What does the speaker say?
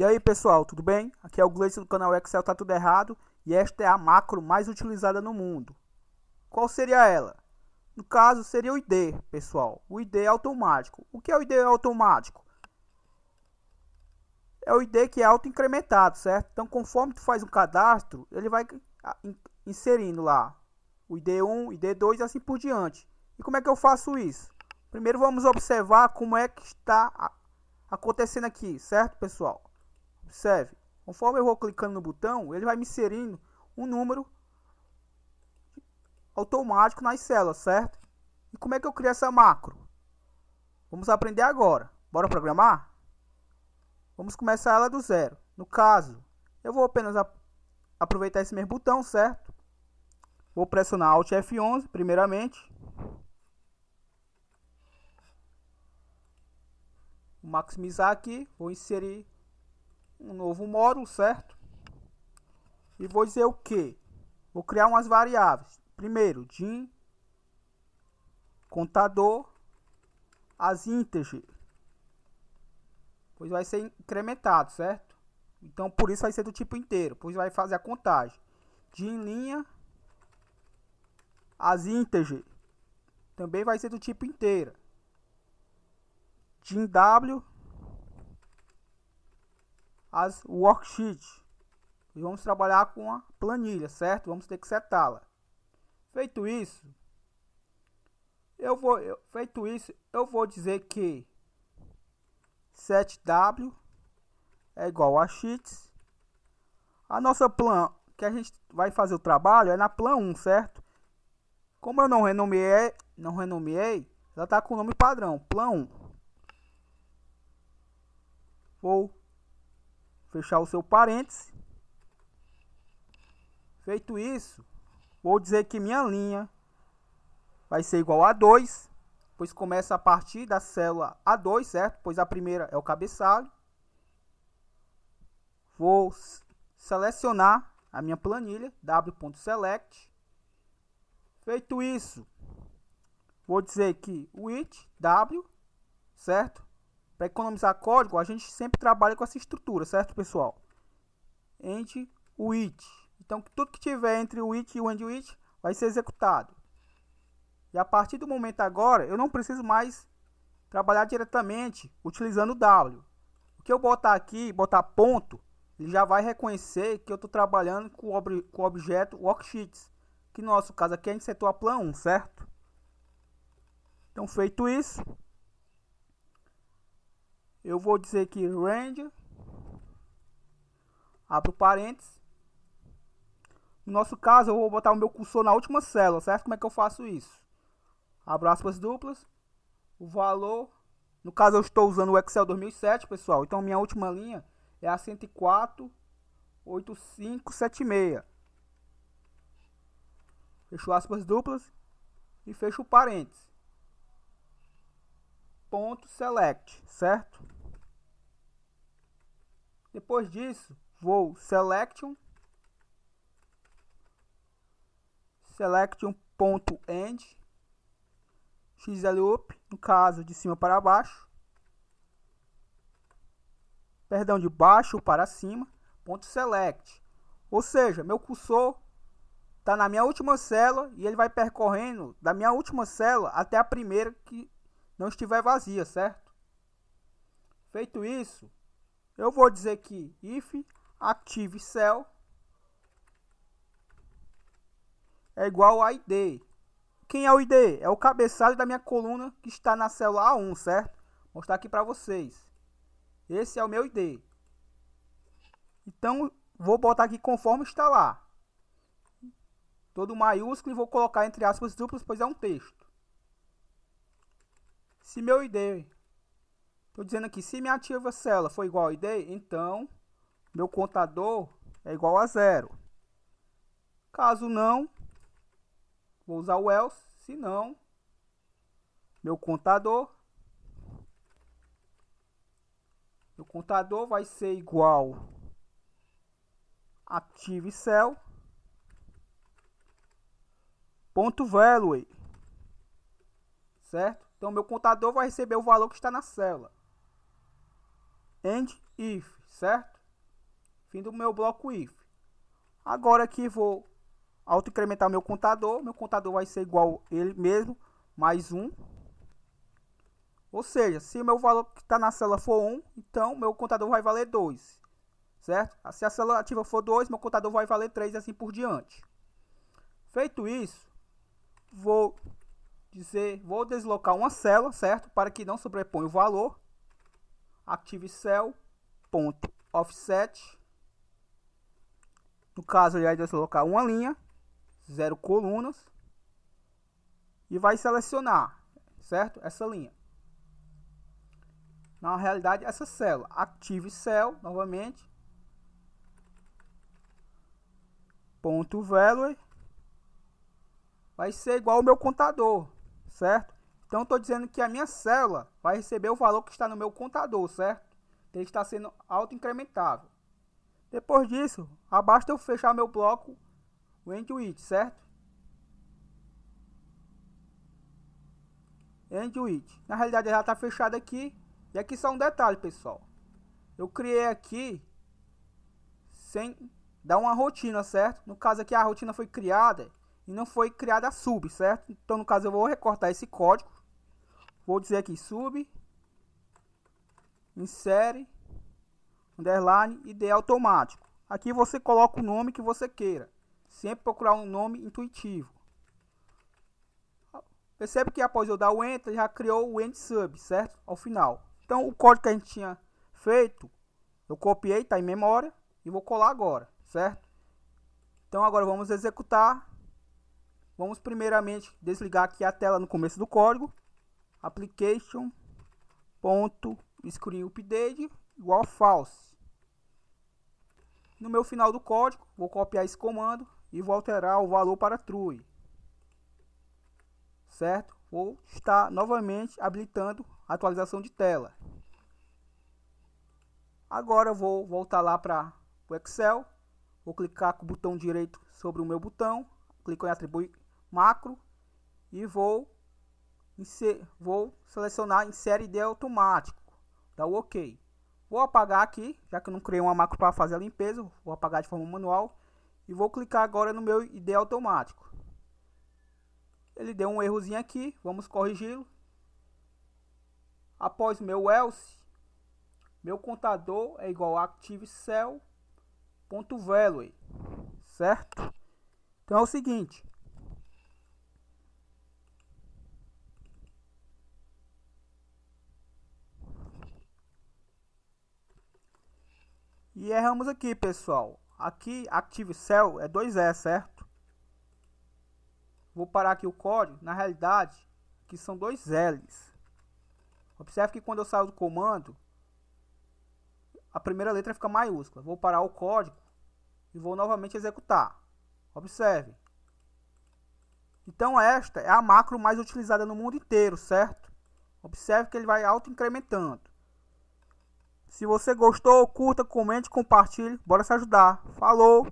E aí pessoal, tudo bem? Aqui é o Gleice do canal Excel Tá Tudo Errado e esta é a macro mais utilizada no mundo. Qual seria ela? No caso seria o ID, pessoal, o ID automático. O que é o ID automático? É o ID que é autoincrementado, certo? Então conforme tu faz um cadastro, ele vai inserindo lá o ID1, ID2 e assim por diante. E como é que eu faço isso? Primeiro vamos observar como é que está acontecendo aqui, certo pessoal? Observe, conforme eu vou clicando no botão, ele vai me inserindo um número automático nas células, certo? E como é que eu crio essa macro? Vamos aprender agora. Bora programar? Vamos começar ela do zero. No caso, eu vou apenas aproveitar esse mesmo botão, certo? Vou pressionar Alt F11 primeiramente. Vou maximizar aqui, vou inserir um novo módulo, certo? E vou dizer o que? Vou criar umas variáveis. Primeiro, din contador as integer. Pois vai ser incrementado, certo? Então, por isso vai ser do tipo inteiro, pois vai fazer a contagem. din linha as integer. Também vai ser do tipo inteira. din w as worksheets. E vamos trabalhar com a planilha, certo? Vamos ter que setá-la. Feito isso, eu vou, eu, feito isso, eu vou dizer que setw é igual a sheets. A nossa plan que a gente vai fazer o trabalho é na plan 1, certo? Como eu não renomeei, não renomeei, ela está com o nome padrão, plan 1. Vou fechar o seu parêntese. Feito isso, vou dizer que minha linha vai ser igual a 2, pois começa a partir da célula A2, certo? Pois a primeira é o cabeçalho. Vou selecionar a minha planilha, w.select. Feito isso, vou dizer que o it, w, certo? Para economizar código, a gente sempre trabalha com essa estrutura, certo, pessoal? End with. Então, tudo que tiver entre o it e o end with vai ser executado. E a partir do momento agora, eu não preciso mais trabalhar diretamente utilizando o W. O que eu botar aqui, botar ponto, ele já vai reconhecer que eu estou trabalhando com o, com o objeto worksheets. Que no nosso caso aqui a gente setou a plan 1, certo? Então, feito isso, eu vou dizer que range, abro parênteses. No nosso caso, eu vou botar o meu cursor na última célula, certo? Como é que eu faço isso? Abro aspas duplas, o valor, no caso eu estou usando o Excel 2007, pessoal, então minha última linha é a 104, 8576. Fecho aspas duplas e fecho parênteses. Ponto select, certo? Depois disso, vou selection selection.end xloop, no caso de cima para baixo. Perdão, de baixo para cima, ponto select. Ou seja, meu cursor está na minha última célula e ele vai percorrendo da minha última célula até a primeira que não estiver vazia, certo? Feito isso, eu vou dizer que if active cell é igual a id. Quem é o id? É o cabeçalho da minha coluna que está na célula A1, certo? Vou mostrar aqui para vocês. Esse é o meu id. Então, vou botar aqui conforme está lá. Todo maiúsculo e vou colocar entre aspas duplas, pois é um texto. Se meu id Estou dizendo aqui, se minha ativa célula for igual a ID, então meu contador é igual a zero. Caso não, vou usar o else, se não, meu contador meu contador vai ser igual ative cell ponto value certo então meu contador vai receber o valor que está na célula and if, certo? Fim do meu bloco if. Agora aqui vou auto-incrementar meu contador. Meu contador vai ser igual ele mesmo, mais um. Ou seja, se meu valor que está na célula for 1, então meu contador vai valer 2. Certo? Ah, se a célula ativa for 2, meu contador vai valer 3 e assim por diante. Feito isso, vou dizer, vou deslocar uma célula, certo? Para que não sobreponha o valor. ActiveCell.offset. No caso, ele vai deslocar uma linha, zero colunas. E vai selecionar, certo? Essa linha. Na realidade, essa célula. Active cell, novamente. Ponto value. Vai ser igual ao meu contador, certo? Então estou dizendo que a minha célula vai receber o valor que está no meu contador, certo? Ele está sendo autoincrementável. Depois disso, basta eu fechar meu bloco o endwidth, certo? Endwidth. Na realidade ela está fechada aqui. E aqui só um detalhe, pessoal. Eu criei aqui sem dar uma rotina, certo? No caso aqui a rotina foi criada e não foi criada sub, certo? Então no caso eu vou recortar esse código, Vou dizer aqui, sub, insere, underline id automático. Aqui você coloca o nome que você queira. Sempre procurar um nome intuitivo. Percebe que após eu dar o Enter, já criou o End Sub, certo? Ao final. Então, o código que a gente tinha feito, eu copiei, está em memória, e vou colar agora, certo? Então, agora vamos executar. Vamos primeiramente desligar aqui a tela no começo do código application ponto screen update igual false no meu final do código vou copiar esse comando e vou alterar o valor para true certo vou estar novamente habilitando a atualização de tela agora vou voltar lá para o Excel vou clicar com o botão direito sobre o meu botão clico em atribuir macro e vou vou selecionar Insere ID automático. Dá o OK. Vou apagar aqui, já que eu não criei uma macro para fazer a limpeza. Vou apagar de forma manual. E vou clicar agora no meu ID automático. Ele deu um errozinho aqui. Vamos corrigi-lo. Após meu else, meu contador é igual a ActiveCell.value, certo? Então é o seguinte, E erramos aqui, pessoal. Aqui, Active Cell é 2E, certo? Vou parar aqui o código. Na realidade, aqui são dois L's. Observe que quando eu saio do comando, a primeira letra fica maiúscula. Vou parar o código e vou novamente executar. Observe. Então esta é a macro mais utilizada no mundo inteiro, certo? Observe que ele vai auto-incrementando. Se você gostou, curta, comente, compartilhe. Bora se ajudar. Falou!